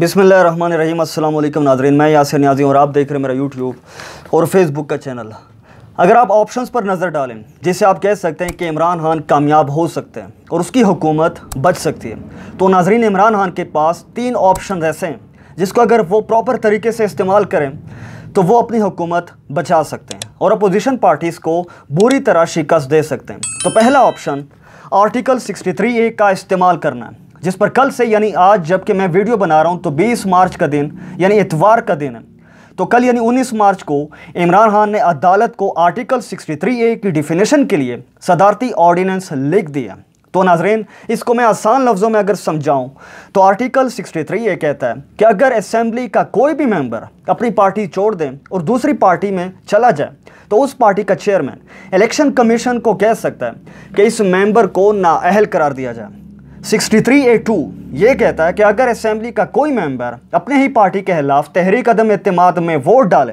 बिसमीम अल्लाम नाजरीन मैं यासर न्याजी और आप देख रहे हैं मेरा यूट्यूब और फेसबुक का चैनल अगर आप ऑप्शंस पर नज़र डालें जिसे आप कह सकते हैं कि इमरान खान कामयाब हो सकते हैं और उसकी हुकूमत बच सकती है तो नाजरीन इमरान खान के पास तीन ऑप्शन ऐसे हैं जिसको अगर वो प्रॉपर तरीके से इस्तेमाल करें तो वो अपनी हुकूमत बचा सकते हैं और अपोजिशन पार्टीज़ को बुरी तरह शिकस्त दे सकते हैं तो पहला ऑप्शन आर्टिकल थ्री ए का इस्तेमाल करना है जिस पर कल से यानी आज जबकि मैं वीडियो बना रहा हूँ तो 20 मार्च का दिन यानी इतवार का दिन है तो कल यानी 19 मार्च को इमरान खान ने अदालत को आर्टिकल 63 ए की डिफिनेशन के लिए सदारती ऑर्डिनेंस लिख दिया तो नाजरेन इसको मैं आसान लफ्ज़ों में अगर समझाऊँ तो आर्टिकल थ्री ये कहता है कि अगर असम्बली का कोई भी मेम्बर अपनी पार्टी छोड़ दें और दूसरी पार्टी में चला जाए तो उस पार्टी का चेयरमैन इलेक्शन कमीशन को कह सकता है कि इस मेंबर को नाअहल करार दिया जाए 63 ए टू ये कहता है कि अगर असम्बली का कोई मेंबर अपने ही पार्टी के खिलाफ तहरीक अदम अतमाद में वोट डाले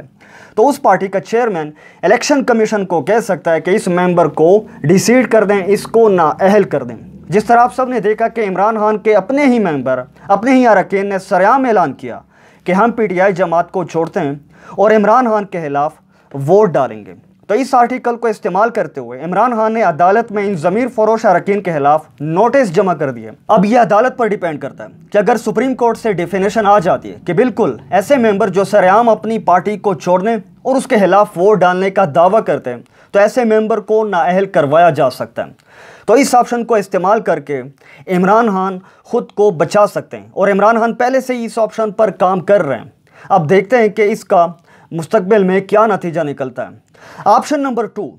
तो उस पार्टी का चेयरमैन इलेक्शन कमीशन को कह सकता है कि इस मेंबर को डिसीड कर दें इसको नाअहल कर दें जिस तरह आप सब ने देखा कि इमरान खान के अपने ही मेंबर अपने ही अरकान ने सरेआम ऐलान किया कि हम पीटीआई जमात को छोड़ते हैं और इमरान खान के खिलाफ वोट डालेंगे तो इस आर्टिकल को इस्तेमाल करते हुए इमरान खान ने अदालत में इन ज़मीर फरोश अरकिन के खिलाफ नोटिस जमा कर दिए अब यह अदालत पर डिपेंड करता है कि अगर सुप्रीम कोर्ट से डिफिनेशन आ जाती है कि बिल्कुल ऐसे मेंबर जो सरेआम अपनी पार्टी को छोड़ने और उसके खिलाफ वोट डालने का दावा करते हैं तो ऐसे मेंबर को नाअहल करवाया जा सकता है तो इस ऑप्शन को इस्तेमाल करके इमरान खान खुद को बचा सकते हैं और इमरान खान पहले से ही इस ऑप्शन पर काम कर रहे हैं अब देखते हैं कि इसका मुस्तबिल में क्या नतीजा निकलता है ऑप्शन नंबर टू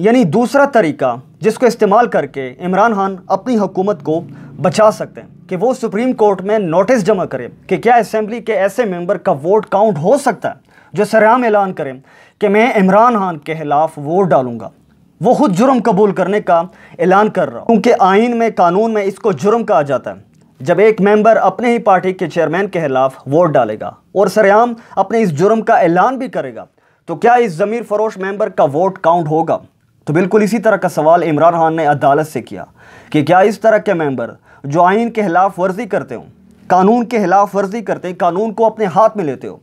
यानी दूसरा तरीका जिसको इस्तेमाल करके इमरान खान अपनी हुकूमत को बचा सकते हैं कि वो सुप्रीम कोर्ट में नोटिस जमा करें कि क्या असेंबली के ऐसे मेंबर का वोट काउंट हो सकता है जो सरेआम ऐलान करें कि मैं इमरान खान के खिलाफ वोट डालूंगा वो खुद जुर्म कबूल करने का ऐलान कर रहा हूँ क्योंकि आइन में कानून में इसको जुर्म कहा जाता है जब एक मेंबर अपने ही पार्टी के चेयरमैन के खिलाफ वोट डालेगा और सरेआम अपने इस जुर्म का ऐलान भी करेगा तो क्या इस ज़मीर फरोश मेंबर का वोट काउंट होगा तो बिल्कुल इसी तरह का सवाल इमरान खान ने अदालत से किया कि क्या इस तरह के मेंबर जो आइन के खिलाफ वर्जी करते हो कानून के खिलाफ वर्जी करते हैं कानून को अपने हाथ में लेते हो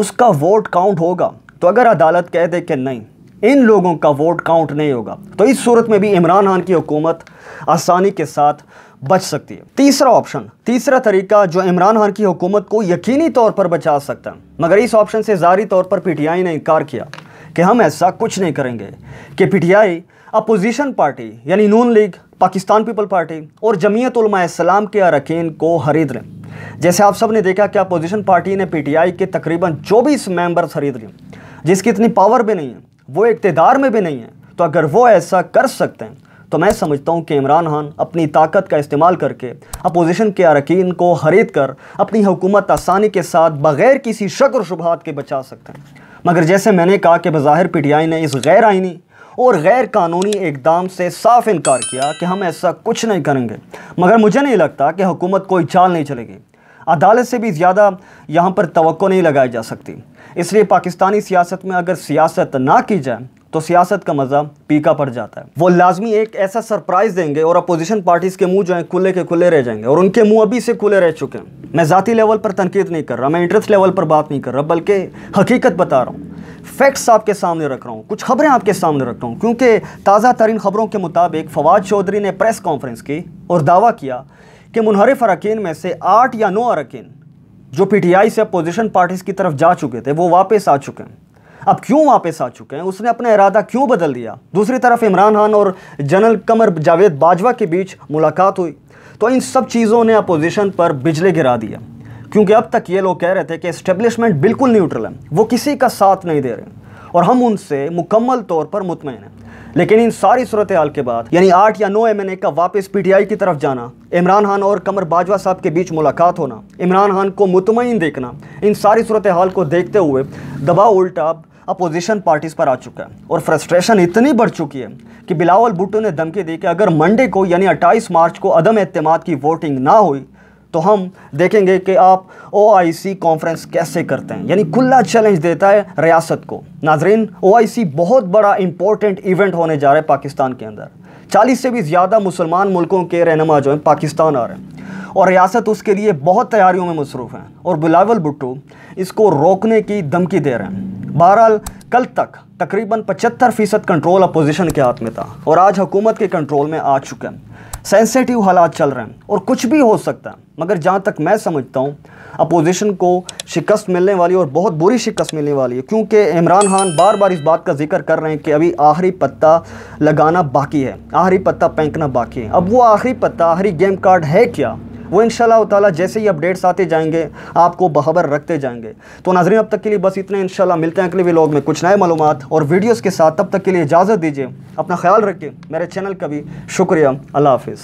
उसका वोट काउंट होगा तो अगर अदालत कह दे कि नहीं इन लोगों का वोट काउंट नहीं होगा तो इस सूरत में भी इमरान खान की हुकूमत आसानी के साथ बच सकती है तीसरा ऑप्शन तीसरा तरीका जो इमरान खान की हुकूमत को यकीनी तौर पर बचा सकता है मगर इस ऑप्शन से जारी तौर पर पीटीआई ने इनकार किया कि हम ऐसा कुछ नहीं करेंगे कि पीटीआई अपोजिशन पार्टी यानी Noon league Pakistan people party और जमीयत इस्लाम के अरकान को खरीद लें जैसे आप सब ने देखा कि अपोजिशन पार्टी ने पीटीआई के तकरीबन चौबीस मेंबर खरीद लिए जिसकी इतनी पावर भी नहीं है वो इकतदार में भी नहीं है तो अगर वो ऐसा कर सकते हैं तो मैं समझता हूँ कि इमरान खान अपनी ताकत का इस्तेमाल करके अपोजिशन के अरकान को खरीद कर अपनी हुकूमत आसानी के साथ बग़ैर किसी शक और शुबहत के बचा सकते हैं मगर जैसे मैंने कहा कि बज़ाहिर पी टी आई ने इस गैर आइनी और गैर कानूनी इकदाम से साफ इनकार किया कि हम ऐसा कुछ नहीं करेंगे मगर मुझे नहीं लगता कि हुकूमत कोई चाल नहीं चलेगी अदालत से भी ज़्यादा यहाँ पर तो नहीं लगाई जा सकती इसलिए पाकिस्तानी सियासत में अगर सियासत ना की जाए तो सियासत का मज़ा पीका पड़ जाता है वो लाजमी एक ऐसा सरप्राइज़ देंगे और अपोजिशन पार्टीज़ के मुंह जो हैं खुले के खुले रह जाएंगे और उनके मुंह अभी से खुले रह चुके हैं मैं ज़ाती लेवल पर तनकीद नहीं कर रहा मैं इंटरेस्ट लेवल पर बात नहीं कर रहा बल्कि हकीकत बता रहा हूँ फैक्ट्स आपके सामने रख रहा हूँ कुछ खबरें आपके सामने रख रहा हूँ क्योंकि ताज़ा तरीन खबरों के मुताबिक फवाद चौधरी ने प्रेस कॉन्फ्रेंस की और दावा किया कि मुनहरफ अरकान में से आठ या नौ अरकान जो आई से अपोजिशन पार्टीज़ की तरफ जा चुके थे वो वापस आ चुके हैं अब क्यों वापस आ चुके हैं उसने अपना इरादा क्यों बदल दिया दूसरी तरफ इमरान खान और जनरल कमर जावेद बाजवा के बीच मुलाकात हुई तो इन सब चीज़ों ने अपोजिशन पर बिजली गिरा दिया क्योंकि अब तक ये लोग कह रहे थे कि इस्टेब्लिशमेंट बिल्कुल न्यूट्रल है वो किसी का साथ नहीं दे रहे और हम उनसे मुकम्मल तौर पर मुतमिन हैं लेकिन इन सारी सूरत हाल के बाद यानी आठ या नौ एम एन ए का वापस पी टी आई की तरफ जाना इमरान खान और कमर बाजवा साहब के बीच मुलाकात होना इमरान खान को मुतमिन देखना इन सारी सूरत हाल को देखते हुए दबाव उल्टा अपोजिशन पार्टीज पर आ चुका है और फ्रस्ट्रेशन इतनी बढ़ चुकी है कि बिलावल भुट्टो ने धमकी दी कि अगर मंडे को यानी 28 मार्च को अदम अहतमाद की वोटिंग ना हुई तो हम देखेंगे कि आप ओ कॉन्फ्रेंस कैसे करते हैं यानी खुला चैलेंज देता है रियासत को नाजरीन ओ बहुत बड़ा इंपॉर्टेंट इवेंट होने जा रहा है पाकिस्तान के अंदर चालीस से भी ज़्यादा मुसलमान मुल्कों के रहनमा जो हैं पाकिस्तान आ रहे हैं और रियासत उसके लिए बहुत तैयारियों में मसरूफ़ हैं और बिलावल भुट्टो इसको रोकने की धमकी दे रहे हैं बहरहाल कल तक तकरीबन 75 फीसद कंट्रोल अपोजिशन के हाथ में था और आज हुकूमत के कंट्रोल में आ चुके हैं सेंसेटिव हालात चल रहे हैं और कुछ भी हो सकता है मगर जहाँ तक मैं समझता हूँ अपोजिशन को शिकस्त मिलने वाली और बहुत बुरी शिकस्त मिलने वाली है क्योंकि इमरान खान बार बार इस बात का जिक्र कर रहे हैं कि अभी आखिरी पत्ता लगाना बाकी है आखिरी पत्ता पेंकना बाकी है अब वो आखिरी पत्ता आखिरी गेम कार्ड है क्या वो इन ताला जैसे ही अपडेट्स आते जाएंगे आपको बहबर रखते जाएंगे तो नाजरीन अब तक के लिए बस इतने इन मिलते हैं अगले व्लॉग में कुछ नए मालूम और वीडियोज़ के साथ तब तक के लिए इजाज़त दीजिए अपना ख्याल रखिए मेरे चैनल का भी शुक्रिया अल्लाह हाफिज़